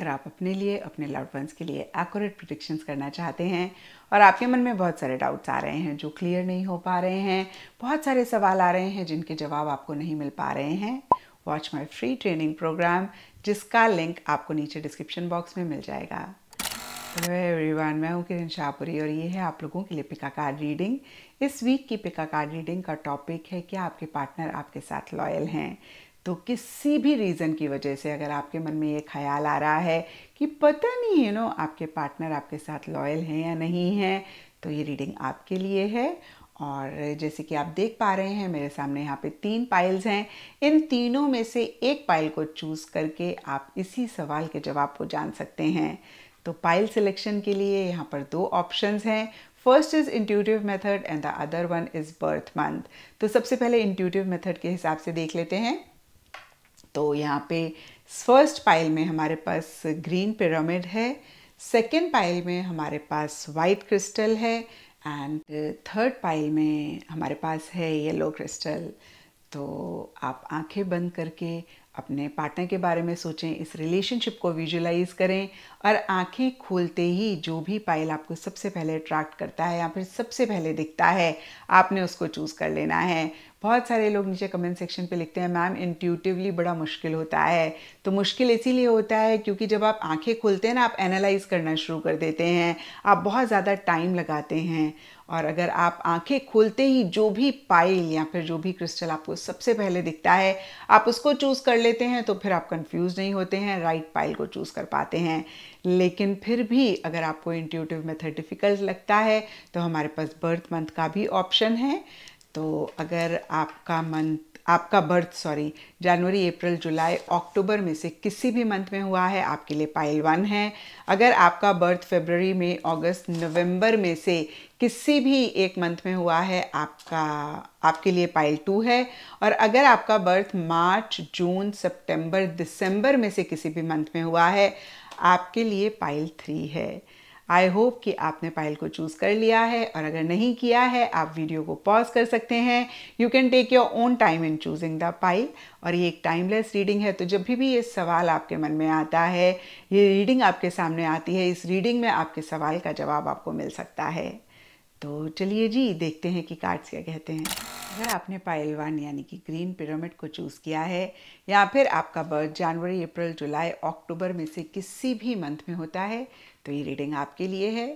अगर आप अपने लिए अपने लव वंस के लिए एक्यूरेट प्रिडिक्शंस करना चाहते हैं और आपके मन में बहुत सारे डाउट्स आ रहे हैं जो क्लियर नहीं हो पा रहे हैं बहुत सारे सवाल आ रहे हैं जिनके जवाब आपको नहीं मिल पा रहे हैं watch my free training program जिसका लिंक आपको नीचे डिस्क्रिप्शन बॉक्स में मिल जाएगा हेलो एवरीवन मैं हूँ किरण शाहपुरी और ये है आप लोगों के लिए पिका कार्ड रीडिंग इस वीक की पिका कार्ड रीडिंग का टॉपिक है क्या आपके पार्टनर आपके साथ लॉयल हैं तो किसी भी रीज़न की वजह से अगर आपके मन में ये ख्याल आ रहा है कि पता नहीं यू नो आपके पार्टनर आपके साथ लॉयल हैं या नहीं हैं तो ये रीडिंग आपके लिए है और जैसे कि आप देख पा रहे हैं मेरे सामने यहाँ पे तीन पाइल्स हैं इन तीनों में से एक पाइल को चूज़ करके आप इसी सवाल के जवाब को जान सकते हैं तो पाइल सिलेक्शन के लिए यहाँ पर दो ऑप्शंस हैं first is intuitive method and the other one is birth month तो सबसे पहले इंट्यूटिव मेथड के हिसाब से देख लेते हैं तो यहाँ पे फर्स्ट पाइल में हमारे पास ग्रीन पिरामिड है सेकेंड पाइल में हमारे पास वाइट क्रिस्टल है एंड थर्ड पाइल में हमारे पास है येलो क्रिस्टल तो आप आंखें बंद करके अपने पार्टनर के बारे में सोचें इस रिलेशनशिप को विजुलाइज करें और आंखें खोलते ही जो भी पाइल आपको सबसे पहले अट्रैक्ट करता है या फिर सबसे पहले दिखता है आपने उसको चूज़ कर लेना है बहुत सारे लोग नीचे कमेंट सेक्शन पे लिखते हैं मैम इंट्यूटिवली बड़ा मुश्किल होता है तो मुश्किल इसीलिए होता है क्योंकि जब आप आंखें खोलते हैं ना आप एनालाइज करना शुरू कर देते हैं आप बहुत ज़्यादा टाइम लगाते हैं और अगर आप आंखें खोलते ही जो भी पाइल या फिर जो भी क्रिस्टल आपको सबसे पहले दिखता है आप उसको चूज़ कर लेते हैं तो फिर आप कंफ्यूज नहीं होते हैं राइट पाइल को चूज़ कर पाते हैं लेकिन फिर भी अगर आपको इंट्यूटिव मेथड डिफ़िकल्ट लगता है तो हमारे पास बर्थ मंथ का भी ऑप्शन है तो अगर आपका मंथ आपका बर्थ सॉरी जनवरी अप्रैल जुलाई अक्टूबर में से किसी भी मंथ में हुआ है आपके लिए पाइल वन है अगर आपका बर्थ फरवरी में अगस्त नवंबर में से किसी भी एक मंथ में हुआ है आपका आपके लिए पाइल टू है और अगर आपका बर्थ मार्च जून सितंबर दिसंबर में से किसी भी मंथ में हुआ है आपके लिए पाइल थ्री है आई होप कि आपने पाइल को चूज़ कर लिया है और अगर नहीं किया है आप वीडियो को पॉज कर सकते हैं you can take your own time in choosing the pile और ये एक टाइमलेस रीडिंग है तो जब भी भी ये सवाल आपके मन में आता है ये रीडिंग आपके सामने आती है इस रीडिंग में आपके सवाल का जवाब आपको मिल सकता है तो चलिए जी देखते हैं कि कार्ड्स क्या कहते हैं अगर आपने पायल वन यानी कि ग्रीन पिरामिड को चूज़ किया है या फिर आपका बर्थ जनवरी अप्रैल जुलाई अक्टूबर में से किसी भी मंथ में होता है तो ये रीडिंग आपके लिए है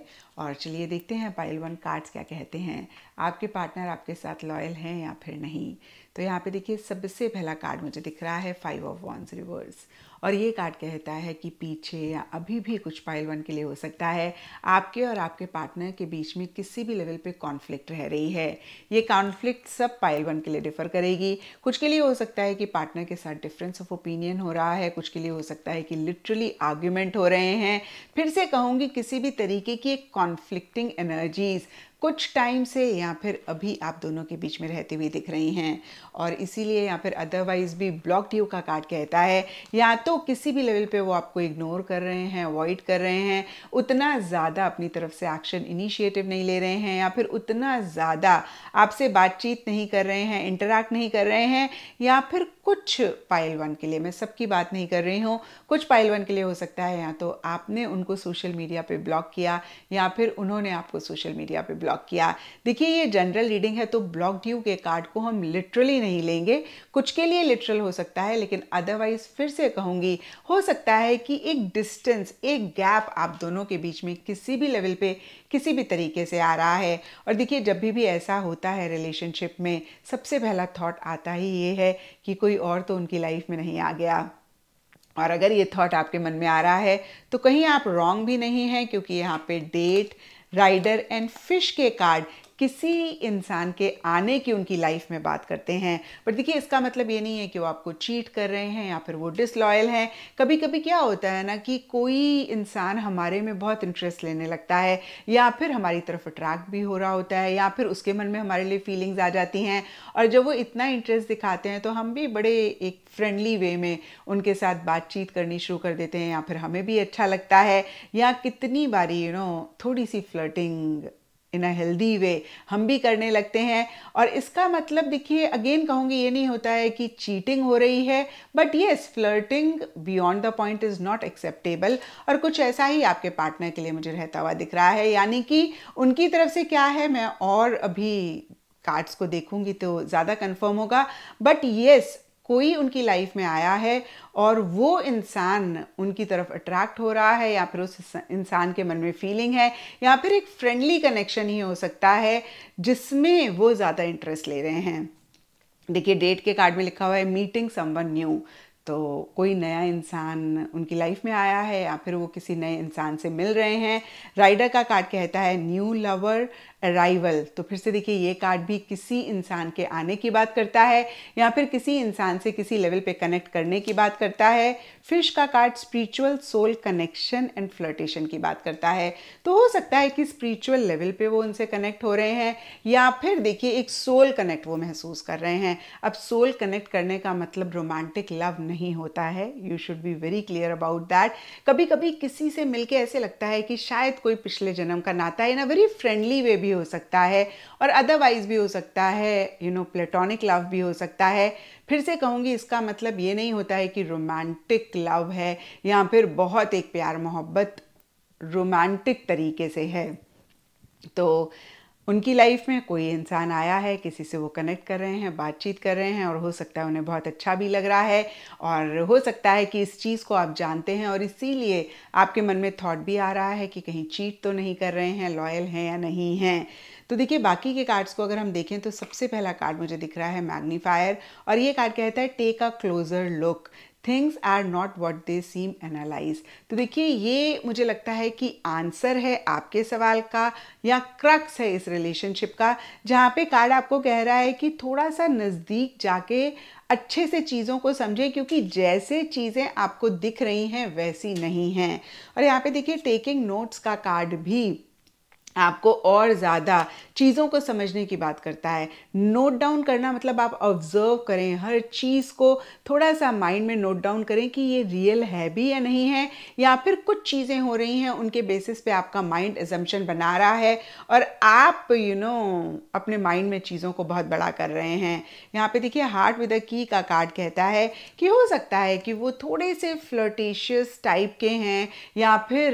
और चलिए देखते हैं पाइल वन कार्ड्स क्या कहते हैं आपके पार्टनर आपके साथ लॉयल हैं या फिर नहीं तो यहाँ पे देखिए सबसे पहला कार्ड मुझे दिख रहा है फाइव ऑफ वॉन्स रिवर्स और ये कार्ड कहता है कि पीछे या अभी भी कुछ पाइल वन के लिए हो सकता है आपके और आपके पार्टनर के बीच में किसी भी लेवल पे कॉन्फ्लिक्ट रह रही है ये कॉन्फ्लिक्ट सब पाइल वन के लिए डिफर करेगी कुछ के लिए हो सकता है कि पार्टनर के साथ डिफरेंस ऑफ ओपिनियन हो रहा है कुछ के लिए हो सकता है कि लिटरली आर्ग्यूमेंट हो रहे हैं फिर से कहूँगी किसी भी तरीके की एक कॉन्फ्लिक्टिंग एनर्जीज कुछ टाइम से या फिर अभी आप दोनों के बीच में रहती हुई दिख रही हैं और इसीलिए या फिर अदरवाइज भी ब्लॉक यू का कार्ड कहता है या तो किसी भी लेवल पे वो आपको इग्नोर कर रहे हैं अवॉइड कर रहे हैं उतना ज़्यादा अपनी तरफ से एक्शन इनिशिएटिव नहीं ले रहे हैं या फिर उतना ज़्यादा आपसे बातचीत नहीं कर रहे हैं इंटरेक्ट नहीं कर रहे हैं या फिर कुछ पाइल वन के लिए मैं सबकी बात नहीं कर रही हूँ कुछ पाइल वन के लिए हो सकता है या तो आपने उनको सोशल मीडिया पे ब्लॉक किया या फिर उन्होंने आपको सोशल मीडिया पे ब्लॉक किया देखिए ये जनरल रीडिंग है तो ब्लॉक ड्यू के कार्ड को हम लिटरली नहीं लेंगे कुछ के लिए लिटरल हो सकता है लेकिन अदरवाइज फिर से कहूँगी हो सकता है कि एक डिस्टेंस एक गैप आप दोनों के बीच में किसी भी लेवल पे किसी भी तरीके से आ रहा है और देखिए जब भी भी ऐसा होता है रिलेशनशिप में सबसे पहला थॉट आता ही ये है कि कोई और तो उनकी लाइफ में नहीं आ गया और अगर ये थॉट आपके मन में आ रहा है तो कहीं आप रॉन्ग भी नहीं हैं क्योंकि यहाँ पे डेट राइडर एंड फिश के कार्ड किसी इंसान के आने की उनकी लाइफ में बात करते हैं बट देखिए इसका मतलब ये नहीं है कि वो आपको चीट कर रहे हैं या फिर वो डिसलॉयल हैं कभी कभी क्या होता है ना कि कोई इंसान हमारे में बहुत इंटरेस्ट लेने लगता है या फिर हमारी तरफ अट्रैक्ट भी हो रहा होता है या फिर उसके मन में हमारे लिए फीलिंग्स आ जाती हैं और जब वो इतना इंटरेस्ट दिखाते हैं तो हम भी बड़े एक फ्रेंडली वे में उनके साथ बातचीत करनी शुरू कर देते हैं या फिर हमें भी अच्छा लगता है या कितनी बारी यू नो थोड़ी सी flirting in a healthy way हम भी करने लगते हैं और इसका मतलब देखिए अगेन कहूँगी ये नहीं होता है कि चीटिंग हो रही है but yes flirting beyond the point is not acceptable और कुछ ऐसा ही आपके पार्टनर के लिए मुझे रहता हुआ दिख रहा है यानी कि उनकी तरफ से क्या है मैं और अभी कार्ड्स को देखूंगी तो ज़्यादा कंफर्म होगा बट येस कोई उनकी लाइफ में आया है और वो इंसान उनकी तरफ अट्रैक्ट हो रहा है या फिर उस इंसान के मन में फीलिंग है या फिर एक फ्रेंडली कनेक्शन ही हो सकता है जिसमें वो ज़्यादा इंटरेस्ट ले रहे हैं देखिए डेट के कार्ड में लिखा हुआ है मीटिंग समवन न्यू तो कोई नया इंसान उनकी लाइफ में आया है या फिर वो किसी नए इंसान से मिल रहे हैं राइडर का कार्ड कहता है न्यू लवर अराइवल तो फिर से देखिए ये कार्ड भी किसी इंसान के आने की बात करता है या फिर किसी इंसान से किसी लेवल पे कनेक्ट करने की बात करता है फिश का card spiritual soul connection and floatation की बात करता है तो हो सकता है कि स्पिरिचुअल लेवल पे वो उनसे कनेक्ट हो रहे हैं या फिर देखिए एक सोल कनेक्ट वो महसूस कर रहे हैं अब सोल कनेक्ट करने का मतलब रोमांटिक लव नहीं होता है you should be very clear about that कभी कभी किसी से मिलके ऐसे लगता है कि शायद कोई पिछले जन्म का नाता है इन अ वेरी फ्रेंडली वे भी हो सकता है और अदरवाइज़ भी हो सकता है यू नो प्लेटोनिक लव भी हो सकता है फिर से कहूँगी इसका मतलब ये नहीं होता है कि रोमांटिक लव है या फिर बहुत एक प्यार मोहब्बत रोमांटिक तरीके से है तो उनकी लाइफ में कोई इंसान आया है किसी से वो कनेक्ट कर रहे हैं बातचीत कर रहे हैं और हो सकता है उन्हें बहुत अच्छा भी लग रहा है और हो सकता है कि इस चीज़ को आप जानते हैं और इसीलिए आपके मन में थॉट भी आ रहा है कि कहीं चीट तो नहीं कर रहे हैं लॉयल हैं या नहीं हैं तो देखिए बाकी के कार्ड्स को अगर हम देखें तो सबसे पहला कार्ड मुझे दिख रहा है मैग्नीफायर और ये कार्ड कहता है take a closer look things are not what they seem analyse तो देखिए ये मुझे लगता है कि आंसर है आपके सवाल का या क्रक्स है इस रिलेशनशिप का जहाँ पे कार्ड आपको कह रहा है कि थोड़ा सा नज़दीक जाके अच्छे से चीज़ों को समझें क्योंकि जैसे चीज़ें आपको दिख रही हैं वैसी नहीं हैं और यहाँ पे देखिए टेकिंग नोट्स का कार्ड भी आपको और ज़्यादा चीज़ों को समझने की बात करता है नोट डाउन करना मतलब आप ऑब्ज़र्व करें हर चीज़ को थोड़ा सा माइंड में नोट डाउन करें कि ये रियल है भी या नहीं है या फिर कुछ चीज़ें हो रही हैं उनके बेसिस पे आपका माइंड एजम्पन बना रहा है और आप यू you नो know, अपने माइंड में चीज़ों को बहुत बड़ा कर रहे हैं यहाँ पे देखिए हार्ट विद अ की का कार्ड कहता है कि हो सकता है कि वो थोड़े से फ्लोटेशियस टाइप के हैं या फिर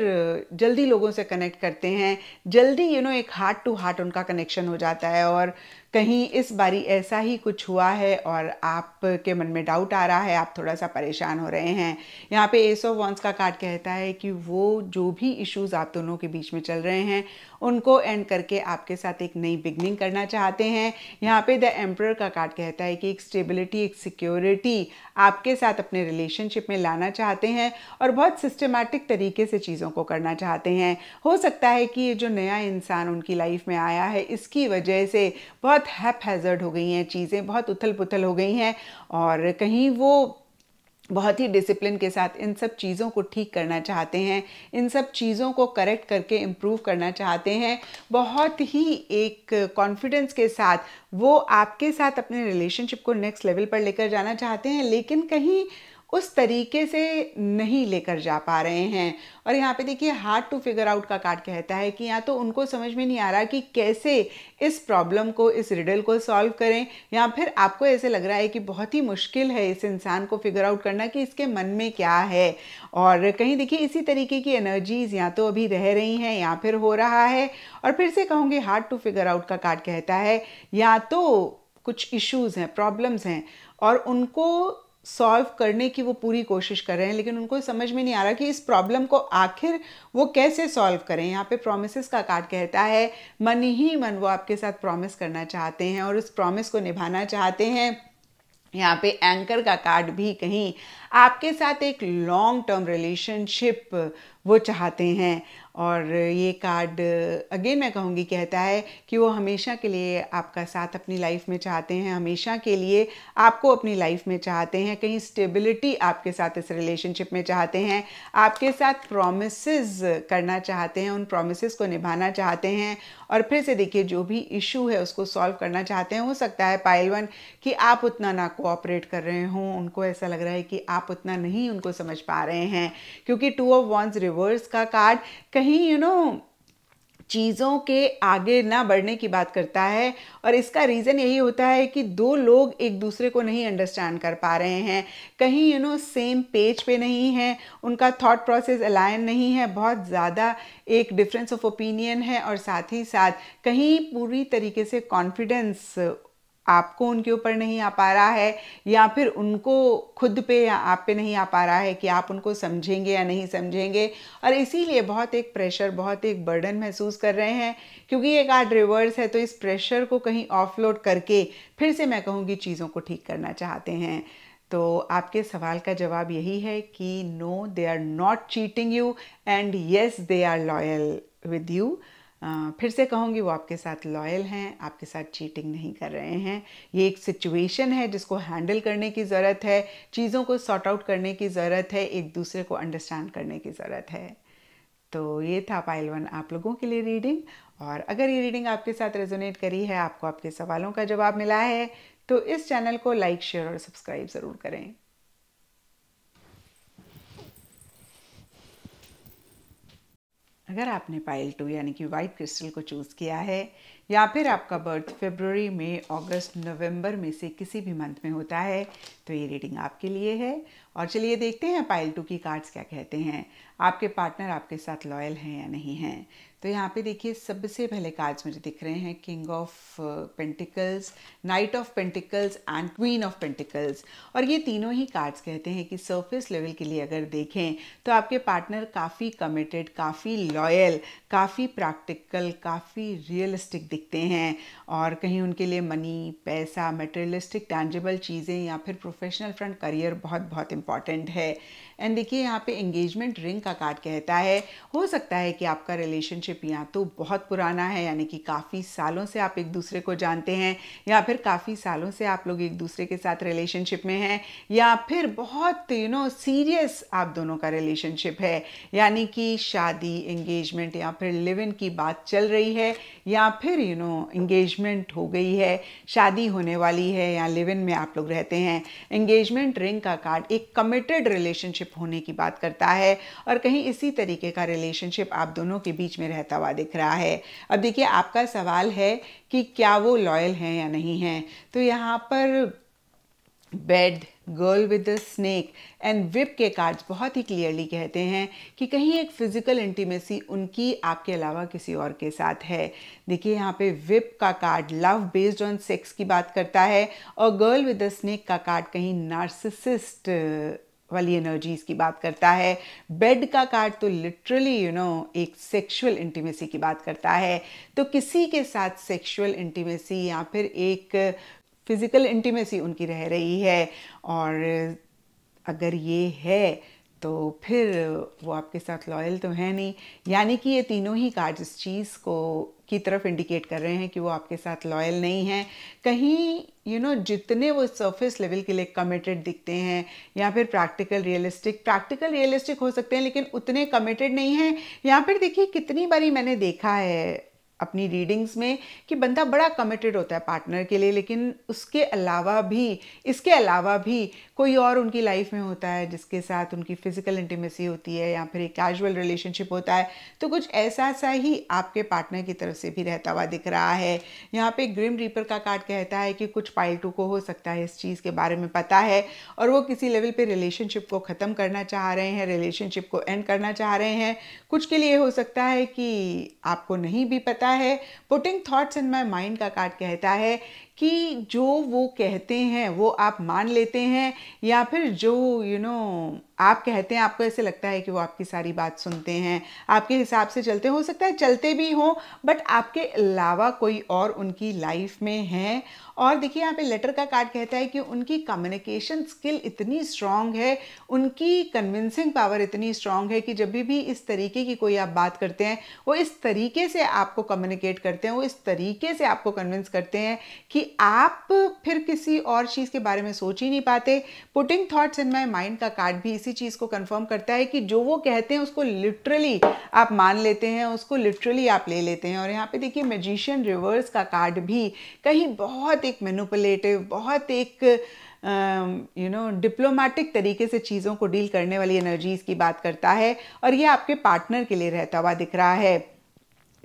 जल्दी लोगों से कनेक्ट करते हैं जल्द जल्दी यू you नो know, एक हार्ट टू हार्ट उनका कनेक्शन हो जाता है और कहीं इस बारी ऐसा ही कुछ हुआ है और आपके मन में डाउट आ रहा है आप थोड़ा सा परेशान हो रहे हैं यहाँ पे एस ऑफ वॉन्स का कार्ड कहता है कि वो जो भी इश्यूज आप दोनों के बीच में चल रहे हैं उनको एंड करके आपके साथ एक नई बिगनिंग करना चाहते हैं यहाँ पे द एम्प्रर का कार्ड कहता है कि एक स्टेबिलिटी एक सिक्योरिटी आपके साथ अपने रिलेशनशिप में लाना चाहते हैं और बहुत सिस्टमेटिक तरीके से चीज़ों को करना चाहते हैं हो सकता है कि ये जो नया इंसान उनकी लाइफ में आया है इसकी वजह से बहुत बहुत हैप हैज़र्ड हो गई हैं चीज़ें बहुत उथल पुथल हो गई हैं और कहीं वो बहुत ही डिसिप्लिन के साथ इन सब चीज़ों को ठीक करना चाहते हैं इन सब चीज़ों को करेक्ट करके इम्प्रूव करना चाहते हैं बहुत ही एक कॉन्फिडेंस के साथ वो आपके साथ अपने रिलेशनशिप को नेक्स्ट लेवल पर लेकर जाना चाहते हैं लेकिन कहीं उस तरीके से नहीं लेकर जा पा रहे हैं और यहाँ पे देखिए हार्ड टू फिगर आउट का कार्ड कहता है कि यहाँ तो उनको समझ में नहीं आ रहा कि कैसे इस प्रॉब्लम को इस रिडल को सॉल्व करें या फिर आपको ऐसे लग रहा है कि बहुत ही मुश्किल है इस इंसान को फिगर आउट करना कि इसके मन में क्या है और कहीं देखिए इसी तरीके की एनर्जीज या तो अभी रह रही हैं या फिर हो रहा है और फिर से कहूँगी हार्ड टू फिगर आउट का कार्ड कहता है या तो कुछ इश्यूज़ हैं प्रॉब्लम्स हैं और उनको सॉल्व करने की वो पूरी कोशिश कर रहे हैं लेकिन उनको समझ में नहीं आ रहा कि इस प्रॉब्लम को आखिर वो कैसे सॉल्व करें यहाँ पे प्रोमिस का कार्ड कहता है मन ही मन वो आपके साथ प्रॉमिस करना चाहते हैं और उस प्रॉमिस को निभाना चाहते हैं यहाँ पे एंकर का कार्ड भी कहीं आपके साथ एक लॉन्ग टर्म रिलेशनशिप वो चाहते हैं और ये कार्ड अगेन मैं कहूँगी कहता है कि वो हमेशा के लिए आपका साथ अपनी लाइफ में चाहते हैं हमेशा के लिए आपको अपनी लाइफ में चाहते हैं कहीं स्टेबिलिटी आपके साथ इस रिलेशनशिप में चाहते हैं आपके साथ प्रोमिस करना चाहते हैं उन प्रोमिस को निभाना चाहते हैं और फिर से देखिए जो भी इशू है उसको सॉल्व करना चाहते हैं हो सकता है पायल वन कि आप उतना ना कोऑपरेट कर रहे हों उनको ऐसा लग रहा है कि आप उतना नहीं उनको समझ पा रहे हैं क्योंकि टू ऑफ वॉन्स रिवर्स का कार्ड कहीं यू नो चीज़ों के आगे ना बढ़ने की बात करता है और इसका रीज़न यही होता है कि दो लोग एक दूसरे को नहीं अंडरस्टैंड कर पा रहे हैं कहीं यू नो सेम पेज पे नहीं है उनका थॉट प्रोसेस अलाइन नहीं है बहुत ज़्यादा एक डिफरेंस ऑफ ओपिनियन है और साथ ही साथ कहीं पूरी तरीके से कॉन्फिडेंस आपको उनके ऊपर नहीं आ पा रहा है या फिर उनको खुद पे या आप पे नहीं आ पा रहा है कि आप उनको समझेंगे या नहीं समझेंगे और इसीलिए बहुत एक प्रेशर बहुत एक बर्डन महसूस कर रहे हैं क्योंकि ये कार्ड रिवर्स है तो इस प्रेशर को कहीं ऑफलोड करके फिर से मैं कहूँगी चीज़ों को ठीक करना चाहते हैं तो आपके सवाल का जवाब यही है कि no they are not cheating you and yes they are loyal with you फिर से कहूँगी वो आपके साथ लॉयल हैं आपके साथ चीटिंग नहीं कर रहे हैं ये एक सिचुएशन है जिसको हैंडल करने की ज़रूरत है चीज़ों को सॉर्ट आउट करने की ज़रूरत है एक दूसरे को अंडरस्टैंड करने की ज़रूरत है तो ये था पाइल वन आप लोगों के लिए रीडिंग और अगर ये रीडिंग आपके साथ रेजोनेट करी है आपको आपके सवालों का जवाब मिला है तो इस चैनल को लाइक शेयर और सब्सक्राइब ज़रूर करें अगर आपने पाइल टू यानी कि वाइट क्रिस्टल को चूज़ किया है या फिर आपका बर्थ फेब्रवरी में अगस्त नवंबर में से किसी भी मंथ में होता है तो ये रीडिंग आपके लिए है और चलिए देखते हैं पाइल टू की कार्ड्स क्या कहते हैं आपके पार्टनर आपके साथ लॉयल हैं या नहीं हैं तो यहाँ पे देखिए सबसे पहले कार्ड्स मुझे दिख रहे हैं king of pentacles knight of pentacles and queen of pentacles और ये तीनों ही कार्ड्स कहते हैं कि सरफेस लेवल के लिए अगर देखें तो आपके पार्टनर काफ़ी कमिटेड काफ़ी लॉयल काफ़ी प्रैक्टिकल काफ़ी रियलिस्टिक दिखते हैं और कहीं उनके लिए मनी पैसा मटेरियलिस्टिक टैंजेबल चीज़ें या फिर प्रोफेशनल फ्रंट करियर बहुत बहुत इंपॉर्टेंट है एंड देखिए यहाँ पे एंगेजमेंट रिंग का कार्ड कहता है हो सकता है कि आपका रिलेशनशिप या तो बहुत पुराना है यानी कि काफ़ी सालों से आप एक दूसरे को जानते हैं या फिर काफ़ी सालों से आप लोग एक दूसरे के साथ रिलेशनशिप में हैं या फिर बहुत यू नो सीरियस आप दोनों का रिलेशनशिप है यानी कि शादी एंगेजमेंट या फिर लिव इन की बात चल रही है या फिर यू नो एंगेजमेंट हो गई है शादी होने वाली है या लिव इन में आप लोग रहते हैं एंगेजमेंट रिंग का कार्ड एक कमिटेड रिलेशनशिप रिलेशनशिप होने की बात करता है और कहीं इसी तरीके का रिलेशनशिप आप दोनों के बीच में रहता हुआ दिख रहा है अब देखिए आपका सवाल है कि क्या वो लॉयल हैं या नहीं हैं तो यहाँ पर bed girl with a snake and whip के कार्ड्स बहुत ही क्लियरली कहते हैं कि कहीं एक फिजिकल इंटीमेसी उनकी आपके अलावा किसी और के साथ है देखिए यहाँ पे विप का card love based on sex की बात करता है और गर्ल विद अ स्नेक का कार्ड कहीं नार्सिसिस्ट वाली एनर्जीज की बात करता है बेड का कार्ड तो लिटरली यू नो एक सेक्सुअल इंटीमेसी की बात करता है तो किसी के साथ सेक्सुअल इंटीमेसी या फिर एक फिज़िकल इंटीमेसी उनकी रह रही है और अगर ये है तो फिर वो आपके साथ लॉयल तो है नहीं यानी कि ये तीनों ही कार्ड इस चीज़ को की तरफ इंडिकेट कर रहे हैं कि वो आपके साथ लॉयल नहीं है कहीं यू you नो know, जितने वो सरफेस लेवल के लिए कमिटेड दिखते हैं या फिर प्रैक्टिकल रियलिस्टिक प्रैक्टिकल रियलिस्टिक हो सकते हैं लेकिन उतने कमिटेड नहीं हैं या फिर देखिए कितनी बारी मैंने देखा है अपनी रीडिंग्स में कि बंदा बड़ा कमिटेड होता है पार्टनर के लिए लेकिन उसके अलावा भी इसके अलावा भी कोई और उनकी लाइफ में होता है जिसके साथ उनकी फ़िज़िकल इंटीमेसी होती है या फिर एक कैजुअल रिलेशनशिप होता है तो कुछ ऐसा सा ही आपके पार्टनर की तरफ से भी रहता हुआ दिख रहा है यहाँ पे ग्रिम रीपर का कार्ड कहता है कि कुछ पायलटू को हो सकता है इस चीज़ के बारे में पता है और वो किसी लेवल पर रिलेशनशिप को ख़त्म करना चाह रहे हैं रिलेशनशिप को एंड करना चाह रहे हैं कुछ के लिए हो सकता है कि आपको नहीं भी पता है putting thoughts in my mind का कार्ड कहता है कि जो वो कहते हैं वो आप मान लेते हैं या फिर जो यू you नो know, आप कहते हैं आपको ऐसे लगता है कि वो आपकी सारी बात सुनते हैं आपके हिसाब से चलते हो सकता है चलते भी हों बट आपके अलावा कोई और उनकी लाइफ में है और देखिए यहाँ पे लेटर का कार्ड कहता है कि उनकी कम्युनिकेशन स्किल इतनी स्ट्रांग है उनकी कन्विंसिंग पावर इतनी स्ट्रांग है कि जब भी भी इस तरीके की कोई आप बात करते हैं वो इस तरीके से आपको कम्युनिकेट करते हैं वो इस तरीके से आपको कन्विंस करते हैं कि आप फिर किसी और चीज़ के बारे में सोच ही नहीं पाते putting thoughts in my mind का कार्ड भी इसी इसी चीज़ को कंफर्म करता है कि जो वो कहते हैं उसको लिटरली आप मान लेते हैं उसको लिटरली आप ले लेते हैं और यहाँ पे देखिए मैजिशियन रिवर्स का कार्ड भी कहीं बहुत एक मैनुपलेटिव बहुत एक यू नो डिप्लोमेटिक तरीके से चीज़ों को डील करने वाली एनर्जीज़ की बात करता है और ये आपके पार्टनर के लिए रहता हुआ दिख रहा है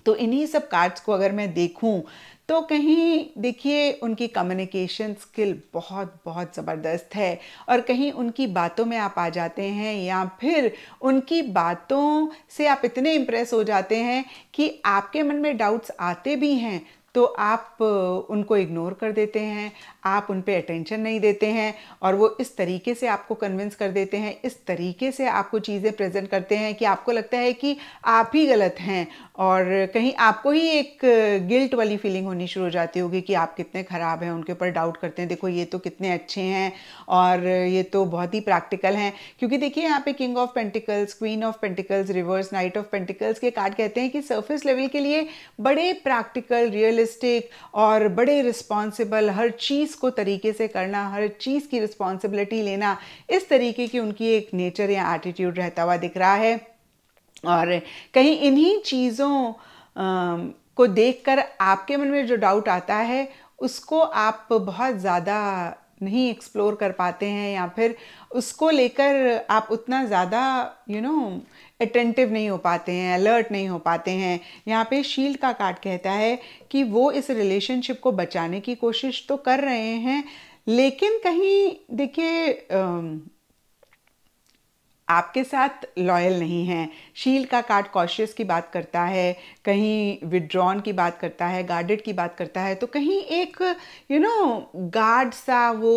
तो इन्हीं सब कार्ड्स को अगर मैं देखूं तो कहीं देखिए उनकी कम्युनिकेशन स्किल बहुत बहुत ज़बरदस्त है और कहीं उनकी बातों में आप आ जाते हैं या फिर उनकी बातों से आप इतने इम्प्रेस हो जाते हैं कि आपके मन में डाउट्स आते भी हैं तो आप उनको इग्नोर कर देते हैं आप उन पर अटेंशन नहीं देते हैं और वो इस तरीके से आपको कन्विंस कर देते हैं इस तरीके से आपको चीज़ें प्रेजेंट करते हैं कि आपको लगता है कि आप ही गलत हैं और कहीं आपको ही एक गिल्ट वाली फीलिंग होनी शुरू हो जाती होगी कि आप कितने ख़राब हैं उनके ऊपर डाउट करते हैं देखो ये तो कितने अच्छे हैं और ये तो बहुत ही प्रैक्टिकल हैं क्योंकि देखिए यहाँ पे king of pentacles queen of pentacles reverse knight of pentacles के कार्ड कहते हैं कि सर्फेस लेवल के लिए बड़े प्रैक्टिकल रियलिस्टिक और बड़े रिस्पॉन्सिबल हर चीज़ को तरीके से करना हर चीज़ की रिस्पॉन्सिबिलिटी लेना इस तरीके की उनकी एक नेचर या एटीट्यूड रहता हुआ दिख रहा है और कहीं इन्हीं चीज़ों को देखकर आपके मन में जो डाउट आता है उसको आप बहुत ज़्यादा नहीं एक्सप्लोर कर पाते हैं या फिर उसको लेकर आप उतना ज़्यादा यू नो अटेंटिव नहीं हो पाते हैं अलर्ट नहीं हो पाते हैं यहाँ पे शील्ड का कार्ड कहता है कि वो इस रिलेशनशिप को बचाने की कोशिश तो कर रहे हैं लेकिन कहीं देखिए um, आपके साथ लॉयल नहीं है शील का कार्ड कॉशियस की बात करता है कहीं विड्रॉन की बात करता है गार्डेड की बात करता है तो कहीं एक यू नो गार्ड सा वो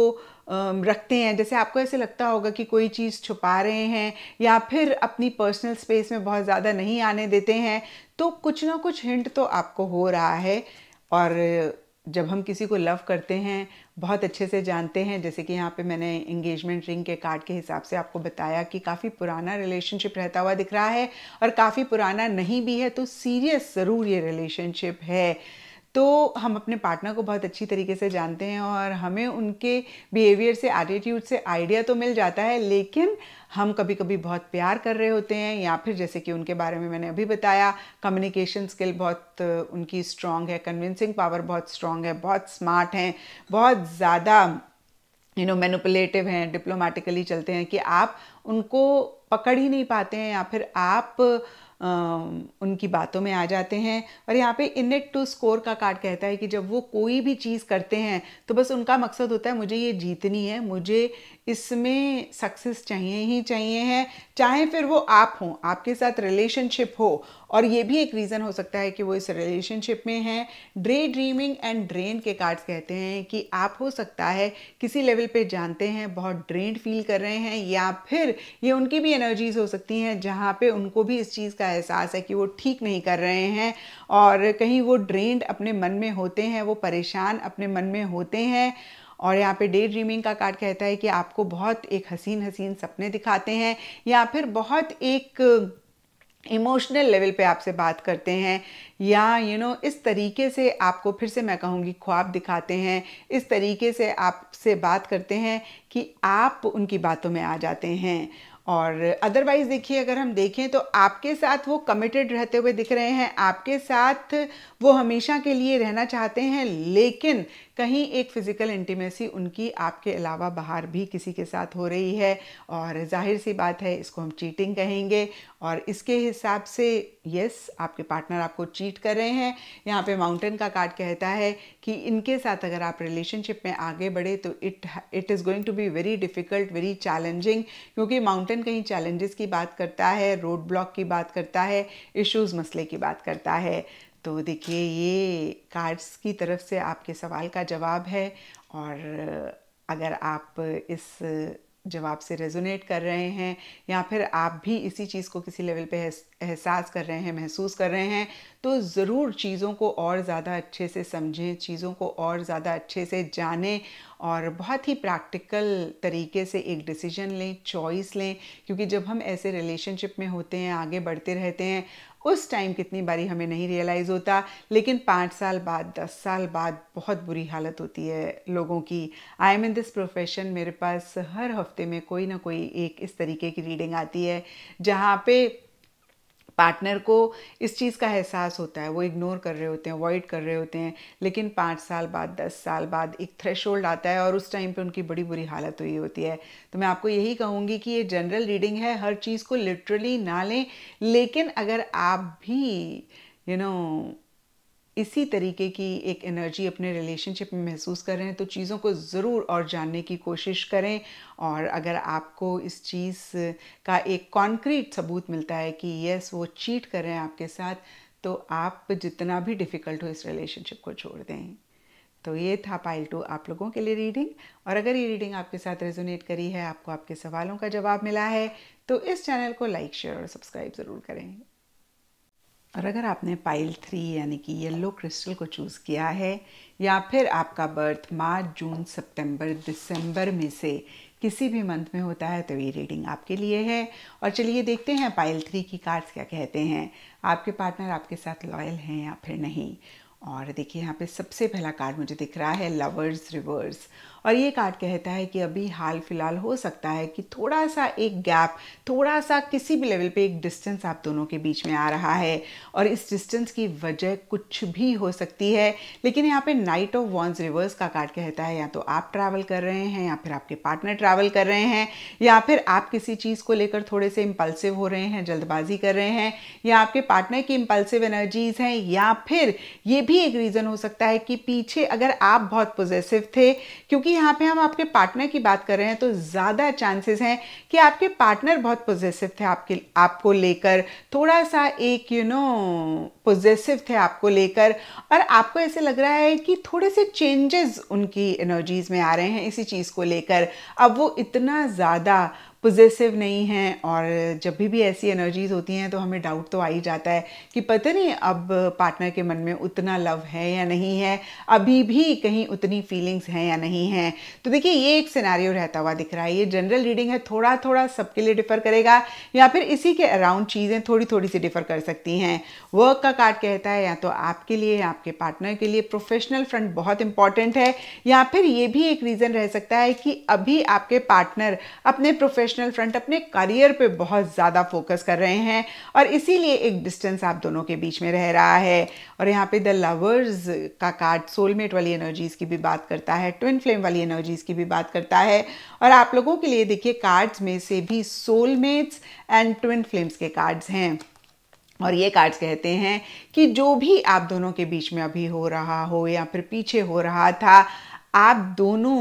रखते हैं जैसे आपको ऐसे लगता होगा कि कोई चीज़ छुपा रहे हैं या फिर अपनी पर्सनल स्पेस में बहुत ज़्यादा नहीं आने देते हैं तो कुछ ना कुछ हिंट तो आपको हो रहा है और जब हम किसी को लव करते हैं बहुत अच्छे से जानते हैं जैसे कि यहाँ पे मैंने इंगेजमेंट रिंग के कार्ड के हिसाब से आपको बताया कि काफ़ी पुराना रिलेशनशिप रहता हुआ दिख रहा है और काफ़ी पुराना नहीं भी है तो सीरियस ज़रूर ये रिलेशनशिप है तो हम अपने पार्टनर को बहुत अच्छी तरीके से जानते हैं और हमें उनके बिहेवियर से एटीट्यूड से आइडिया तो मिल जाता है लेकिन हम कभी कभी बहुत प्यार कर रहे होते हैं या फिर जैसे कि उनके बारे में मैंने अभी बताया कम्युनिकेशन स्किल बहुत उनकी स्ट्रांग है कन्विंसिंग पावर बहुत स्ट्रांग है बहुत स्मार्ट हैं बहुत ज़्यादा यू नो मैनुपलेटिव हैं डिप्लोमेटिकली चलते हैं कि आप उनको पकड़ ही नहीं पाते हैं या फिर आप उनकी बातों में आ जाते हैं और यहाँ पे इनट टू स्कोर का कार्ड कहता है कि जब वो कोई भी चीज़ करते हैं तो बस उनका मकसद होता है मुझे ये जीतनी है मुझे इसमें सक्सेस चाहिए ही चाहिए है चाहे फिर वो आप हों आपके साथ रिलेशनशिप हो और ये भी एक रीज़न हो सकता है कि वो इस रिलेशनशिप में हैं ड्रे ड्रीमिंग एंड ड्रेन के कार्ड्स कहते हैं कि आप हो सकता है किसी लेवल पे जानते हैं बहुत ड्रेन फील कर रहे हैं या फिर ये उनकी भी एनर्जीज हो सकती हैं जहाँ पे उनको भी इस चीज़ का एहसास है कि वो ठीक नहीं कर रहे हैं और कहीं वो ड्रेन्ड अपने मन में होते हैं वो परेशान अपने मन में होते हैं और यहाँ पे डे ड्रीमिंग का कार्ड कहता है कि आपको बहुत एक हसीन हसीन सपने दिखाते हैं या फिर बहुत एक इमोशनल लेवल पे आपसे बात करते हैं या यू you नो know, इस तरीके से आपको फिर से मैं कहूँगी ख्वाब दिखाते हैं इस तरीके से आपसे बात करते हैं कि आप उनकी बातों में आ जाते हैं और अदरवाइज़ देखिए अगर हम देखें तो आपके साथ वो कमिटेड रहते हुए दिख रहे हैं आपके साथ वो हमेशा के लिए रहना चाहते हैं लेकिन कहीं एक फ़िज़िकल इंटीमेसी उनकी आपके अलावा बाहर भी किसी के साथ हो रही है और जाहिर सी बात है इसको हम चीटिंग कहेंगे और इसके हिसाब से यस आपके पार्टनर आपको चीट कर रहे हैं यहाँ पे माउंटेन का कार्ड कहता है कि इनके साथ अगर आप रिलेशनशिप में आगे बढ़े तो it it is going to be very difficult very challenging क्योंकि माउंटेन कहीं चैलेंजेस की बात करता है रोड ब्लॉक की बात करता है इश्यूज़ मसले की बात करता है तो देखिए ये कार्ड्स की तरफ से आपके सवाल का जवाब है और अगर आप इस जवाब से रेजोनेट कर रहे हैं या फिर आप भी इसी चीज़ को किसी लेवल पे एहसास कर रहे हैं महसूस कर रहे हैं तो ज़रूर चीज़ों को और ज़्यादा अच्छे से समझें चीज़ों को और ज़्यादा अच्छे से जानें और बहुत ही प्रैक्टिकल तरीके से एक डिसीजन लें चॉइस लें क्योंकि जब हम ऐसे रिलेशनशिप में होते हैं आगे बढ़ते रहते हैं उस टाइम कितनी बारी हमें नहीं रियलाइज़ होता लेकिन पाँच साल बाद दस साल बाद बहुत बुरी हालत होती है लोगों की I am in this profession मेरे पास हर हफ्ते में कोई ना कोई एक इस तरीके की रीडिंग आती है जहाँ पे पार्टनर को इस चीज़ का एहसास होता है वो इग्नोर कर रहे होते हैं अवॉइड कर रहे होते हैं लेकिन पाँच साल बाद दस साल बाद एक थ्रेश आता है और उस टाइम पे उनकी बड़ी बुरी हालत हुई होती है तो मैं आपको यही कहूँगी कि ये जनरल रीडिंग है हर चीज़ को लिटरली ना लें लेकिन अगर आप भी यू you नो know, इसी तरीके की एक एनर्जी अपने रिलेशनशिप में महसूस कर रहे हैं तो चीज़ों को ज़रूर और जानने की कोशिश करें और अगर आपको इस चीज़ का एक कॉन्क्रीट सबूत मिलता है कि यस वो चीट कर रहे हैं आपके साथ तो आप जितना भी डिफ़िकल्ट हो इस रिलेशनशिप को छोड़ दें तो ये था पाइल टू आप लोगों के लिए रीडिंग और अगर ये रीडिंग आपके साथ रेजोनेट करी है आपको आपके सवालों का जवाब मिला है तो इस चैनल को लाइक शेयर और सब्सक्राइब ज़रूर करें और अगर आपने पाइल थ्री यानी कि येलो क्रिस्टल को चूज़ किया है या फिर आपका बर्थ मार्च जून सितंबर दिसंबर में से किसी भी मंथ में होता है तो ये रीडिंग आपके लिए है और चलिए देखते हैं पाइल थ्री की कार्ड्स क्या कहते हैं आपके पार्टनर आपके साथ लॉयल हैं या फिर नहीं और देखिए यहाँ पे सबसे पहला कार्ड मुझे दिख रहा है लवर्स रिवर्स और ये कार्ड कहता है कि अभी हाल फिलहाल हो सकता है कि थोड़ा सा एक गैप थोड़ा सा किसी भी लेवल पे एक डिस्टेंस आप दोनों के बीच में आ रहा है और इस डिस्टेंस की वजह कुछ भी हो सकती है लेकिन यहाँ पे नाइट ऑफ वॉन्स रिवर्स का कार्ड कहता है या तो आप ट्रैवल कर रहे हैं या फिर आपके पार्टनर ट्रैवल कर रहे हैं या फिर आप किसी चीज़ को लेकर थोड़े से इम्पल्सिव हो रहे हैं जल्दबाजी कर रहे हैं या आपके पार्टनर की इम्पल्सिव एनर्जीज़ हैं या फिर ये भी एक रीज़न हो सकता है कि पीछे अगर आप बहुत पॉजिटिव थे क्योंकि क्योंकि यहाँ पे हम आपके पार्टनर की बात कर रहे हैं तो ज़्यादा चांसेस हैं कि आपके पार्टनर बहुत पोजेसिव थे आपके आपको लेकर थोड़ा सा एक यू नो पोजेसिव थे आपको लेकर और आपको ऐसे लग रहा है कि थोड़े से चेंजेस उनकी एनर्जीज में आ रहे हैं इसी चीज़ को लेकर अब वो इतना ज़्यादा पोजेसिव नहीं हैं और जब भी भी ऐसी एनर्जीज होती हैं तो हमें डाउट तो आ ही जाता है कि पता नहीं अब पार्टनर के मन में उतना लव है या नहीं है अभी भी कहीं उतनी फीलिंग्स हैं या नहीं हैं तो देखिए ये एक सिनारियो रहता हुआ दिख रहा है ये जनरल रीडिंग है थोड़ा थोड़ा सबके लिए डिफर करेगा या फिर इसी के अराउंड चीज़ें थोड़ी थोड़ी सी डिफर कर सकती हैं वर्क का कार्ड कहता है या तो आपके लिए या आपके पार्टनर के लिए प्रोफेशनल फ्रंट बहुत इंपॉर्टेंट है या फिर ये भी एक रीज़न रह सकता है कि अभी आपके पार्टनर अपने प्रोफेशन प्रोफेशनल फ्रंट अपने करियर पे बहुत ज़्यादा फोकस कर रहे हैं और इसीलिए एक डिस्टेंस आप दोनों के बीच में रह रहा है और यहाँ पे द लवर्स का कार्ड सोलमेट वाली एनर्जीज़ की भी बात करता है ट्विन फ्लेम वाली एनर्जीज़ की भी बात करता है और आप लोगों के लिए देखिए कार्ड्स में से भी सोलमेट्स एंड ट्विन फ्लेम्स के कार्ड्स हैं और ये कार्ड्स कहते हैं कि जो भी आप दोनों के बीच में अभी हो रहा हो या फिर पीछे हो रहा था आप दोनों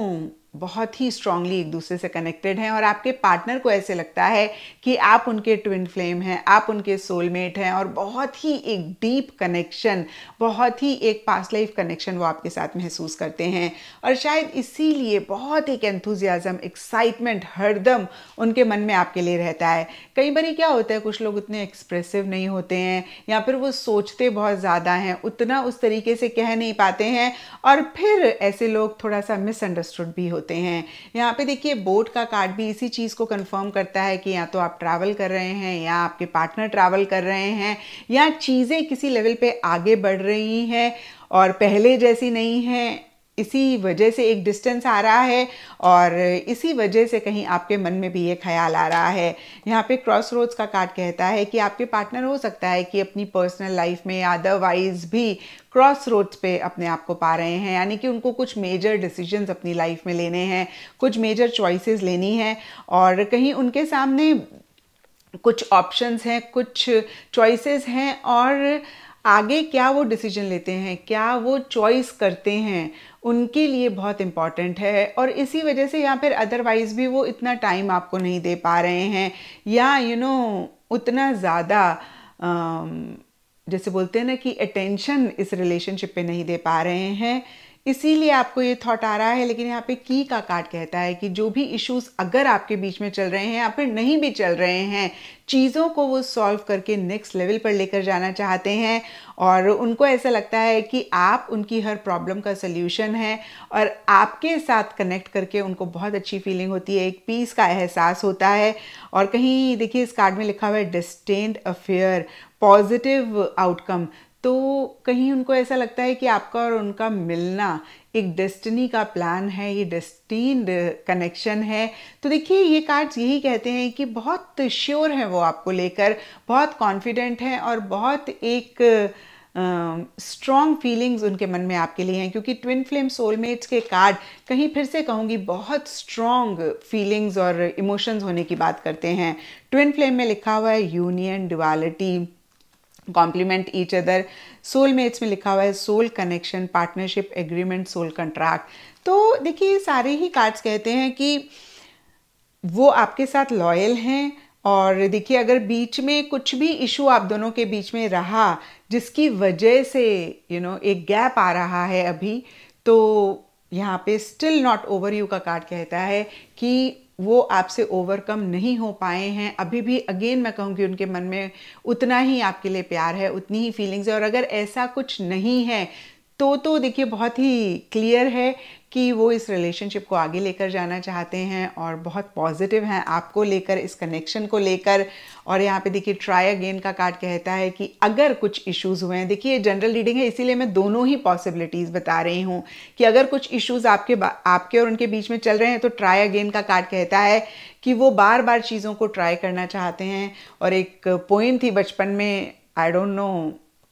बहुत ही स्ट्रांगली एक दूसरे से कनेक्टेड हैं और आपके पार्टनर को ऐसे लगता है कि आप उनके ट्विन फ्लेम हैं आप उनके सोलमेट हैं और बहुत ही एक डीप कनेक्शन बहुत ही एक पास्ट लाइफ कनेक्शन वो आपके साथ महसूस करते हैं और शायद इसीलिए बहुत एक एंथुजियाज़म एक्साइटमेंट हरदम उनके मन में आपके लिए रहता है कई बार क्या होता है कुछ लोग उतने एक्सप्रेसिव नहीं होते हैं या फिर वो सोचते बहुत ज़्यादा हैं उतना उस तरीके से कह नहीं पाते हैं और फिर ऐसे लोग थोड़ा सा मिसअंडरस्टूड भी होते होते हैं यहाँ पे देखिए बोट का कार्ड भी इसी चीज़ को कंफर्म करता है कि या तो आप ट्रैवल कर रहे हैं या आपके पार्टनर ट्रैवल कर रहे हैं या चीज़ें किसी लेवल पे आगे बढ़ रही हैं और पहले जैसी नहीं है इसी वजह से एक डिस्टेंस आ रहा है और इसी वजह से कहीं आपके मन में भी ये ख्याल आ रहा है यहाँ पे क्रॉस रोड्स का कार्ड कहता है कि आपके पार्टनर हो सकता है कि अपनी पर्सनल लाइफ में अदरवाइज भी क्रॉस रोड्स पे अपने आप को पा रहे हैं यानी कि उनको कुछ मेजर डिसीजंस अपनी लाइफ में लेने हैं कुछ मेजर चॉइसेस लेनी है और कहीं उनके सामने कुछ ऑप्शंस हैं कुछ चॉइसेस हैं और आगे क्या वो डिसीजन लेते हैं क्या वो चॉइस करते हैं उनके लिए बहुत इम्पॉर्टेंट है और इसी वजह से या फिर अदरवाइज़ भी वो इतना टाइम आपको नहीं दे पा रहे हैं या यू you नो know, उतना ज़्यादा जैसे बोलते हैं ना कि अटेंशन इस रिलेशनशिप पे नहीं दे पा रहे हैं इसीलिए आपको ये थॉट आ रहा है लेकिन यहाँ पे की का कार्ड कहता है कि जो भी इश्यूज अगर आपके बीच में चल रहे हैं या फिर नहीं भी चल रहे हैं चीज़ों को वो सॉल्व करके नेक्स्ट लेवल पर लेकर जाना चाहते हैं और उनको ऐसा लगता है कि आप उनकी हर प्रॉब्लम का सोल्यूशन है और आपके साथ कनेक्ट करके उनको बहुत अच्छी फीलिंग होती है एक पीस का एहसास होता है और कहीं देखिए इस कार्ड में लिखा हुआ है डिस्टेंड अफेयर पॉजिटिव आउटकम तो कहीं उनको ऐसा लगता है कि आपका और उनका मिलना एक डेस्टिनी का प्लान है ये डेस्टीन कनेक्शन है तो देखिए ये कार्ड्स यही कहते हैं कि बहुत श्योर हैं वो आपको लेकर बहुत कॉन्फिडेंट हैं और बहुत एक स्ट्रॉन्ग uh, फीलिंग्स उनके मन में आपके लिए हैं क्योंकि ट्विन फ्लेम सोलमेट्स के कार्ड कहीं फिर से कहूँगी बहुत स्ट्रॉन्ग फीलिंग्स और इमोशंस होने की बात करते हैं ट्विन फ्लेम में लिखा हुआ है union duality complement each other soul में में लिखा हुआ है soul connection partnership agreement soul contract तो देखिए सारे ही कार्ड्स कहते हैं कि वो आपके साथ लॉयल हैं और देखिए अगर बीच में कुछ भी इशू आप दोनों के बीच में रहा जिसकी वजह से यू you नो know, एक गैप आ रहा है अभी तो यहाँ पे स्टिल नॉट ओवर यू का कार्ड कहता है कि वो आपसे ओवरकम नहीं हो पाए हैं अभी भी अगेन मैं कहूँगी उनके मन में उतना ही आपके लिए प्यार है उतनी ही फीलिंग्स है और अगर ऐसा कुछ नहीं है तो तो देखिए बहुत ही क्लियर है कि वो इस रिलेशनशिप को आगे लेकर जाना चाहते हैं और बहुत पॉजिटिव हैं आपको लेकर इस कनेक्शन को लेकर और यहाँ पे देखिए ट्राई अगेन का कार्ड कहता है कि अगर कुछ इश्यूज हुए हैं देखिए ये जनरल रीडिंग है इसीलिए मैं दोनों ही पॉसिबिलिटीज़ बता रही हूँ कि अगर कुछ इश्यूज आपके आपके और उनके बीच में चल रहे हैं तो ट्राई अगेन का कार्ड कहता है कि वो बार बार चीज़ों को ट्राई करना चाहते हैं और एक पोइम थी बचपन में आई डोंट नो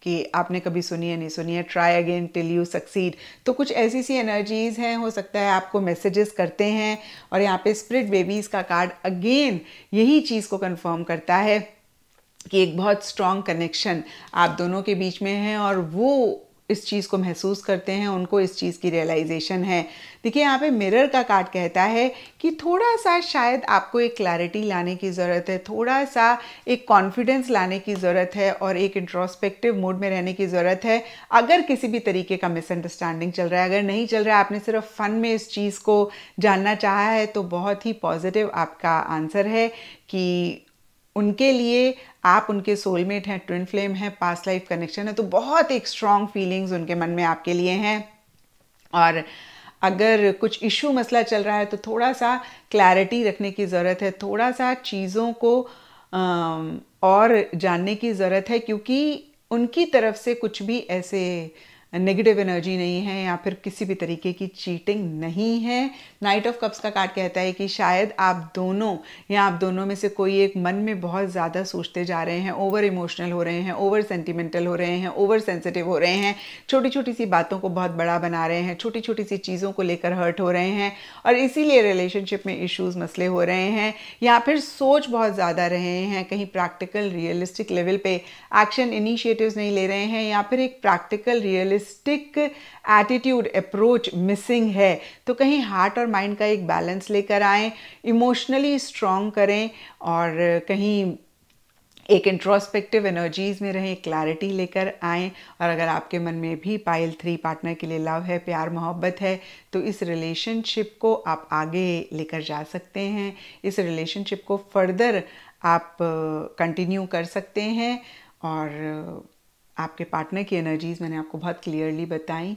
कि आपने कभी सुनी है नहीं सुनी है try again till you succeed तो कुछ ऐसी सी एनर्जीज़ हैं हो सकता है आपको मैसेजेस करते हैं और यहाँ पे स्प्रिट बेबीज़ का कार्ड अगेन यही चीज़ को कंफर्म करता है कि एक बहुत स्ट्रॉन्ग कनेक्शन आप दोनों के बीच में है और वो इस चीज़ को महसूस करते हैं उनको इस चीज़ की रियलाइजेशन है देखिए यहाँ पे मिरर का कार्ड कहता है कि थोड़ा सा शायद आपको एक क्लैरिटी लाने की ज़रूरत है थोड़ा सा एक कॉन्फिडेंस लाने की ज़रूरत है और एक इंट्रोस्पेक्टिव मूड में रहने की ज़रूरत है अगर किसी भी तरीके का मिसअंडरस्टैंडिंग चल रहा है अगर नहीं चल रहा है आपने सिर्फ फन में इस चीज़ को जानना चाहा है तो बहुत ही पॉजिटिव आपका आंसर है कि उनके लिए आप उनके सोलमेट हैं ट्विन फ्लेम हैं पास्ट लाइफ कनेक्शन है तो बहुत एक स्ट्रॉन्ग फीलिंग्स उनके मन में आपके लिए हैं और अगर कुछ इशू मसला चल रहा है तो थोड़ा सा क्लैरिटी रखने की ज़रूरत है थोड़ा सा चीज़ों को और जानने की ज़रूरत है क्योंकि उनकी तरफ से कुछ भी ऐसे नेगेटिव एनर्जी नहीं है या फिर किसी भी तरीके की चीटिंग नहीं है नाइट ऑफ कप्स का कार्ड कहता है कि शायद आप दोनों या आप दोनों में से कोई एक मन में बहुत ज़्यादा सोचते जा रहे हैं ओवर इमोशनल हो रहे हैं ओवर सेंटिमेंटल हो रहे हैं ओवर सेंसिटिव हो रहे हैं छोटी छोटी सी बातों को बहुत बड़ा बना रहे हैं छोटी छोटी सी चीज़ों को लेकर हर्ट हो रहे हैं और इसीलिए रिलेशनशिप में इशूज़ मसले हो रहे हैं या फिर सोच बहुत ज़्यादा रहे हैं कहीं प्रैक्टिकल रियलिस्टिक लेवल पे एक्शन इनिशिएटिव्स नहीं ले रहे हैं या फिर एक practical realist holistic attitude approach missing है तो कहीं हार्ट और माइंड का एक बैलेंस लेकर आए इमोशनली स्ट्रॉन्ग करें और कहीं एक इंट्रोस्पेक्टिव एनर्जीज में रहें क्लैरिटी लेकर आएँ और अगर आपके मन में भी पायल थ्री पार्टनर के लिए लव है प्यार मोहब्बत है तो इस रिलेशनशिप को आप आगे लेकर जा सकते हैं इस रिलेशनशिप को फर्दर आप कंटिन्यू कर सकते हैं और आपके पार्टनर की एनर्जीज़ मैंने आपको बहुत क्लियरली बताई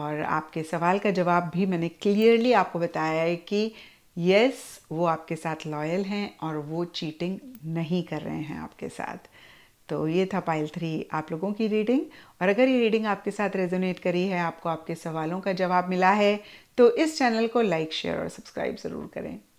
और आपके सवाल का जवाब भी मैंने क्लियरली आपको बताया है कि यस वो आपके साथ लॉयल हैं और वो चीटिंग नहीं कर रहे हैं आपके साथ तो ये था पाइल थ्री आप लोगों की रीडिंग और अगर ये रीडिंग आपके साथ रेजोनेट करी है आपको आपके सवालों का जवाब मिला है तो इस चैनल को लाइक शेयर और सब्सक्राइब ज़रूर करें